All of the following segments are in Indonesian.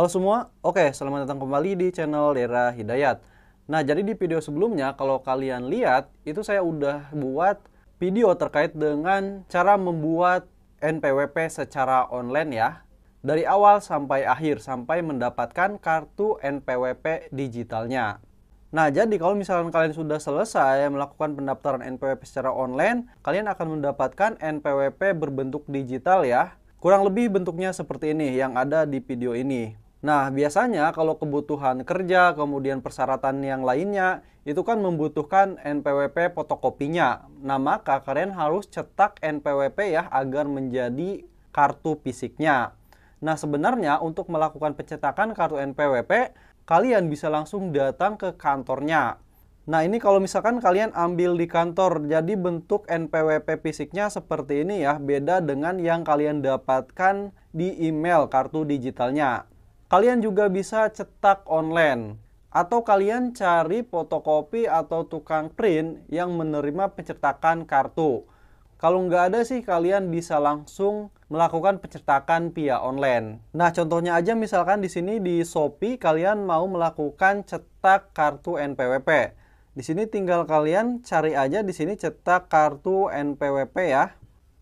Halo semua, oke selamat datang kembali di channel Dera Hidayat. Nah jadi di video sebelumnya kalau kalian lihat itu saya udah buat video terkait dengan cara membuat NPWP secara online ya. Dari awal sampai akhir sampai mendapatkan kartu NPWP digitalnya. Nah, jadi kalau misalkan kalian sudah selesai melakukan pendaftaran NPWP secara online, kalian akan mendapatkan NPWP berbentuk digital ya. Kurang lebih bentuknya seperti ini yang ada di video ini. Nah, biasanya kalau kebutuhan kerja, kemudian persyaratan yang lainnya, itu kan membutuhkan NPWP fotokopinya. Nah, maka kalian harus cetak NPWP ya agar menjadi kartu fisiknya. Nah, sebenarnya untuk melakukan pencetakan kartu NPWP, kalian bisa langsung datang ke kantornya. Nah, ini kalau misalkan kalian ambil di kantor, jadi bentuk NPWP fisiknya seperti ini ya, beda dengan yang kalian dapatkan di email kartu digitalnya. Kalian juga bisa cetak online atau kalian cari fotokopi atau tukang print yang menerima pencetakan kartu. Kalau nggak ada sih kalian bisa langsung melakukan pencetakan via online. Nah contohnya aja misalkan di sini di Shopee kalian mau melakukan cetak kartu NPWP. Di sini tinggal kalian cari aja di sini cetak kartu NPWP ya.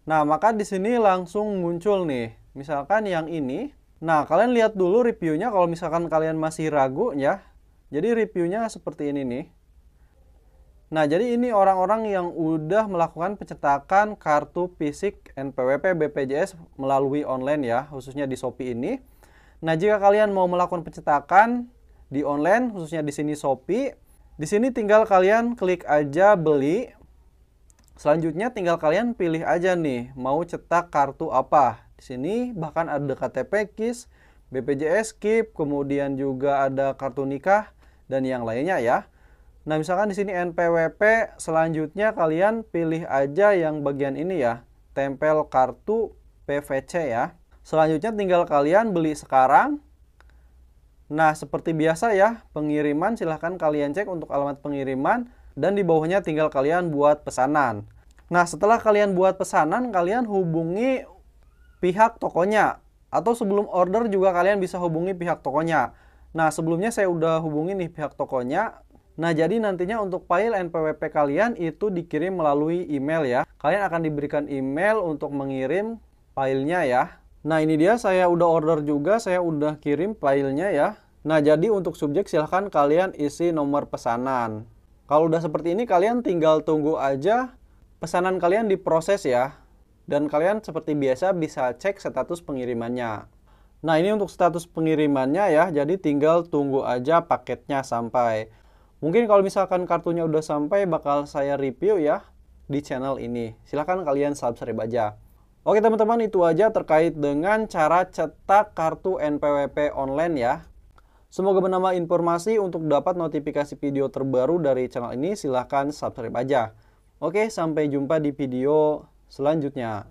Nah maka di sini langsung muncul nih. Misalkan yang ini Nah, kalian lihat dulu reviewnya kalau misalkan kalian masih ragu ya. Jadi reviewnya seperti ini nih. Nah, jadi ini orang-orang yang udah melakukan pencetakan kartu fisik NPWP BPJS melalui online ya, khususnya di Shopee ini. Nah, jika kalian mau melakukan pencetakan di online, khususnya di sini Shopee, di sini tinggal kalian klik aja beli. Selanjutnya tinggal kalian pilih aja nih, mau cetak kartu apa. Di sini bahkan ada KTP KIS, BPJS KIP, kemudian juga ada kartu nikah dan yang lainnya ya. Nah, misalkan di sini NPWP, selanjutnya kalian pilih aja yang bagian ini ya, tempel kartu PVC ya. Selanjutnya tinggal kalian beli sekarang. Nah, seperti biasa ya, pengiriman silahkan kalian cek untuk alamat pengiriman dan di bawahnya tinggal kalian buat pesanan. Nah, setelah kalian buat pesanan, kalian hubungi pihak tokonya atau sebelum order juga kalian bisa hubungi pihak tokonya. Nah, sebelumnya saya udah hubungi nih pihak tokonya. Nah, jadi nantinya untuk file NPWP kalian itu dikirim melalui email ya. Kalian akan diberikan email untuk mengirim filenya ya. Nah, ini dia saya udah order juga, saya udah kirim filenya ya. Nah, jadi untuk subjek silahkan kalian isi nomor pesanan. Kalau udah seperti ini, kalian tinggal tunggu aja pesanan kalian diproses ya dan kalian seperti biasa bisa cek status pengirimannya. Nah ini untuk status pengirimannya ya, jadi tinggal tunggu aja paketnya sampai. Mungkin kalau misalkan kartunya udah sampai bakal saya review ya di channel ini. Silahkan kalian subscribe aja. Oke teman-teman itu aja terkait dengan cara cetak kartu NPWP online ya. Semoga menambah informasi untuk dapat notifikasi video terbaru dari channel ini silahkan subscribe aja. Oke sampai jumpa di video Selanjutnya,